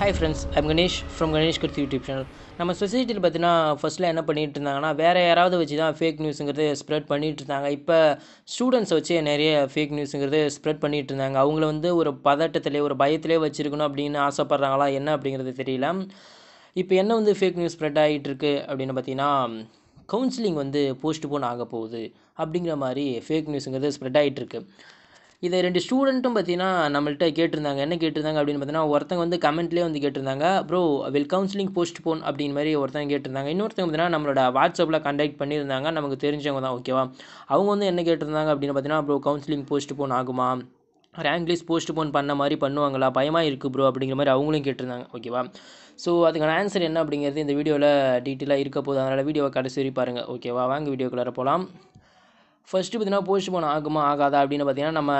hi friends I'm Ganesh from Ganesh கருத்து YouTube channel நம்ம சொசைட்டியில் பார்த்தீங்கன்னா ஃபஸ்ட்டில் என்ன பண்ணிகிட்டு இருந்தாங்கன்னா வேறு யாராவது வச்சு தான் ஃபேக் நியூஸுங்கிறது ஸ்ப்ரெட் பண்ணிகிட்டு இருந்தாங்க இப்போ ஸ்டூடெண்ட்ஸ் வச்சு நிறைய ஃபேக் நியூஸுங்கிறது ஸ்ப்ரெட் பண்ணிகிட்டு இருந்தாங்க அவங்கள வந்து ஒரு பதட்டத்திலே ஒரு பயத்திலே வச்சுருக்கணும் அப்படின்னு ஆசைப்பட்றாங்களா என்ன அப்படிங்கிறது தெரியல இப்போ என்ன வந்து ஃபேக் நியூஸ் ஸ்ப்ரெட் ஆகிட்டு இருக்குது அப்படின்னு பார்த்தீங்கன்னா கவுன்சிலிங் வந்து போன் ஆக போகுது அப்படிங்கிற மாதிரி ஃபேக் நியூஸுங்கிறது ஸ்ப்ரெட் ஆகிட்டு இருக்குது இதை ரெண்டு ஸ்டூடெண்ட்டும் பார்த்தீங்கன்னா நம்மள்கிட்ட கேட்டிருந்தாங்க என்ன கேட்டிருந்தாங்க அப்படின்னு பார்த்தீங்கன்னா ஒருத்தங்க வந்து கமெண்ட்லேயே வந்து கேட்டிருந்தாங்க bro will counselling postpone அப்படின்னு மாதிரி ஒருத்தங்க கேட்டிருந்தாங்க இன்னொருத்தங்க பார்த்தீங்கன்னா நம்மளோட வாட்ஸ்அப்பில் கண்டக்ட் பண்ணியிருந்தாங்க நமக்கு தெரிஞ்சவங்க தான் ஓகேவா அவங்க வந்து என்ன கேட்டிருந்தாங்க அப்படின்னு பார்த்தீங்கன்னா ப்ரோ கவுன்சிலிங் போஸ்ட் போன் ஆகுமா ரேங்க் லிஸ்ட் போஸ்ட் போன் பண்ண மாதிரி பண்ணுவாங்களா பயமாக இருக்குது ப்ரோ அப்படிங்கிற மாதிரி அவங்களும் கேட்டிருந்தாங்க ஓகேவா ஸோ அதுக்கான ஆன்சர் என்ன அப்படிங்கிறது இந்த வீடியோவில் டீட்டெயிலாக இருக்க போதும் அதனால் வீடியோவை கடைசி பாருங்கள் ஓகேவா வாங்க வீடியோக்குள்ளார போகலாம் ஃபர்ஸ்ட்டு பார்த்தீங்கன்னா போஸ்ட் போன் ஆகுமா ஆகாதா அப்படின்னு பார்த்தீங்கன்னா நம்ம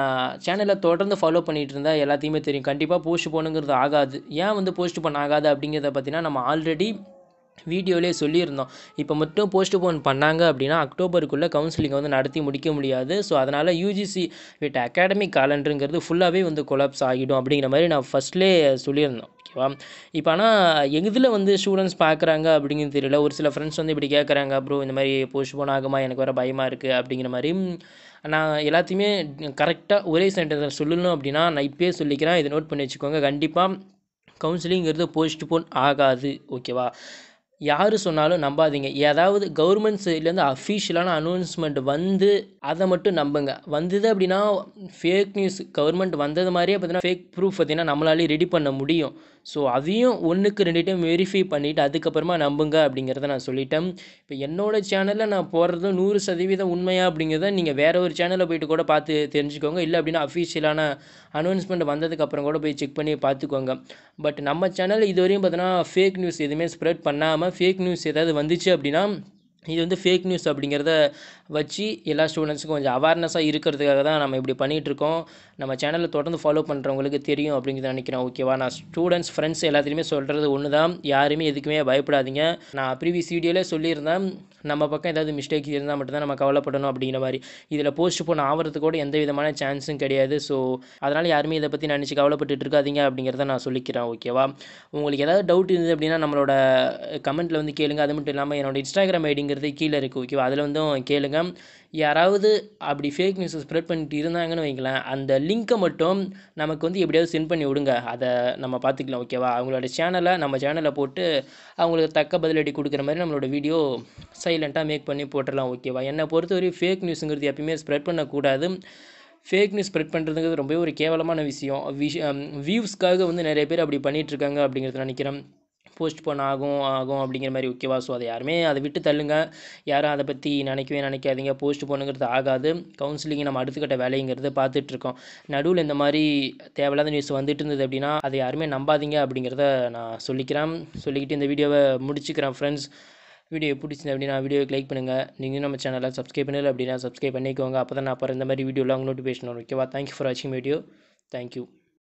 சேனலில் தொடர்ந்து ஃபாலோ பண்ணிகிட்டு இருந்தால் எல்லாத்தையுமே தெரியும் கண்டிப்பாக போஸ்ட் போனுங்கிறது ஆகாது ஏன் வந்து போஸ்ட் போன் ஆகாது அப்படிங்கிறத பார்த்தீங்கன்னா நம்ம ஆல்ரெடி வீடியோவிலே சொல்லியிருந்தோம் இப்போ மட்டும் போஸ்ட் போன் பண்ணாங்க அப்படின்னா அக்டோபருக்குள்ளே கவுன்சிலிங் வந்து நடத்தி முடிக்க முடியாது ஸோ அதனால் யூஜிசி விட் அகாடமிக் காலண்டருங்கிறது ஃபுல்லாகவே வந்து கொலாப்ஸ் ஆகிடும் அப்படிங்கிற மாதிரி நான் ஃபஸ்ட்லே சொல்லியிருந்தோம் ஓகேவா இப்போ ஆனால் எதில் வந்து ஸ்டூடெண்ட்ஸ் பார்க்குறாங்க அப்படிங்கிறது தெரியல ஒரு சில ஃப்ரெண்ட்ஸ் வந்து இப்படி கேட்குறாங்க அப்புறம் இந்த மாதிரி போஸ்ட் போன் ஆகுமா எனக்கு வர பயமாக இருக்குது அப்படிங்கிற மாதிரி நான் எல்லாத்தையுமே கரெக்டாக ஒரே சென்டர் சொல்லணும் அப்படின்னா நான் இப்போயே சொல்லிக்கிறேன் இதை நோட் பண்ணி வச்சுக்கோங்க கண்டிப்பாக கவுன்சிலிங்கிறது போஸ்ட் போன் ஆகாது ஓகேவா யார் சொன்னாலும் நம்பாதீங்க ஏதாவது கவர்மெண்ட் சைட்லேருந்து அஃபீஷியலான அனௌன்ஸ்மெண்ட் வந்து அதை மட்டும் நம்புங்க வந்தது அப்படின்னா ஃபேக் நியூஸ் கவர்மெண்ட் வந்தது மாதிரியே பார்த்தீங்கன்னா ஃபேக் ப்ரூஃப் பார்த்தீங்கன்னா நம்மளாலே ரெடி பண்ண முடியும் ஸோ அதையும் ஒன்றுக்கு ரெண்டு டைம் வெரிஃபை பண்ணிவிட்டு அதுக்கப்புறமா நம்புங்க அப்படிங்கிறத நான் சொல்லிட்டேன் இப்போ என்னோடய சேனலில் நான் போடுறது நூறு சதவீதம் உண்மையாக அப்படிங்கிறத நீங்கள் வேறு ஒரு சேனலில் போய்ட்டு கூட பார்த்து தெரிஞ்சுக்கோங்க இல்லை அப்படின்னா அஃபீஷியலான அனௌன்ஸ்மெண்ட் வந்ததுக்கப்புறம் கூட போய் செக் பண்ணி பார்த்துக்கோங்க பட் நம்ம சேனல் இதுவரையும் பார்த்தீங்கன்னா ஃபேக் நியூஸ் எதுவுமே ஸ்ப்ரெட் பண்ணாமல் ஃபேக் நியூஸ் ஏதாவது வந்துச்சு அப்படின்னா இது வந்து ஃபேக் நியூஸ் அப்படிங்கிறத வச்சு எல்லா ஸ்டூடெண்ட்ஸுக்கும் கொஞ்சம் அவேர்னஸாக இருக்கிறதுக்காக தான் நம்ம இப்படி பண்ணிகிட்ருக்கோம் நம்ம சேனலில் தொடர்ந்து ஃபாலோ பண்ணுறவங்களுக்கு தெரியும் அப்படிங்கிறத நினைக்கிறேன் ஓகேவா நான் ஸ்டூடெண்ட்ஸ் ஃப்ரெண்ட்ஸ் எல்லாத்துலேயுமே சொல்கிறது ஒன்று தான் யாருமே எதுக்குமே பயப்படாதீங்க நான் ப்ரீவியஸ் வீடியோவில் சொல்லியிருந்தேன் நம்ம பக்கம் ஏதாவது மிஸ்டேக் இருந்தால் மட்டும்தான் நம்ம கவலைப்படணும் அப்படிங்கிற மாதிரி இதில் போஸ்ட் போன் கூட எந்த விதமான சான்ஸும் கிடையாது ஸோ அதனால் யாருமே இதை பற்றி நினச்சி கவலைப்பட்டு இருக்காதீங்க அப்படிங்கிறத நான் சொல்லிக்கிறேன் ஓகேவா உங்களுக்கு ஏதாவது டவுட் இருந்தது அப்படின்னா நம்மளோட கமெண்ட்டில் வந்து கேளுங்க அது மட்டும் இல்லாமல் என்னோடய இன்ஸ்டாகிராம் ஐடிங்கிறது கீழே இருக்குது ஓகேவா அதில் வந்து கேளுங்க யாராவது அப்படி ஃபேக் நியூஸை ஸ்ப்ரெட் பண்ணிட்டு இருந்தாங்கன்னு வைங்களேன் அந்த லிங்க்கை மட்டும் நமக்கு வந்து எப்படியாவது சென்ட் பண்ணி விடுங்க அதை நம்ம பார்த்துக்கலாம் ஓகேவா அவங்களோட சேனலை நம்ம சேனலை போட்டு அவங்களுக்கு தக்க பதிலடி கொடுக்குற மாதிரி நம்மளோட வீடியோ சைலண்ட்டாக மேக் பண்ணி போட்டுடலாம் ஓகேவா என்னை பொறுத்தவரை ஃபேக் நியூஸுங்கிறது எப்பயுமே ஸ்ப்ரெட் பண்ணக்கூடாது ஃபேக் நியூஸ் ஸ்ப்ரெட் பண்ணுறதுங்கிறது ரொம்பவே ஒரு கேவலமான விஷயம் விஷ் வியூஸ்க்காக வந்து நிறைய பேர் அப்படி பண்ணிகிட்ருக்காங்க அப்படிங்கிறத நினைக்கிறேன் போஸ்ட் பண்ண ஆகும் ஆகும் அப்படிங்கிற மாதிரி ஓகேவா ஸோ அதை யாருமே அதை விட்டு தள்ளுங்க யாரும் அதை பற்றி நினைக்கவே நினைக்காதீங்க போஸ்ட் போனுங்கிறது ஆகாது கவுன்சிலிங் நம்ம அடுத்துக்கட்ட வேலைங்கிறது பார்த்துட்ருக்கோம் நடுவில் இந்த மாதிரி தேவையில்லாத நியூஸ் வந்துட்டு இருந்தது அப்படின்னா அதை யாருமே நம்பாதீங்க அப்படிங்கிறத நான் சொல்லிக்கிறேன் சொல்லிக்கிட்டு இந்த வீடியோவை முடிச்சுக்கிறேன் ஃப்ரெண்ட்ஸ் வீடியோ பிடிச்சிருந்தேன் அப்படின்னா வீடியோக்கு லைக் பண்ணுங்கள் நீங்கள் நம்ம சேனலில் சப்ஸ்கிரைப் பண்ணல அப்படின்னா சப்ஸ்கிரைப் பண்ணிக்கோங்க அப்போ தான் நான் அப்புறம் இந்த மாதிரி வீடியோலாம் உங்களுக்கு நோட்டிஃபிகேஷன் வரும் ஓகேவா தேங்க்யூ ஃபார் வாட்சிங் வீடியோ தேங்க்யூ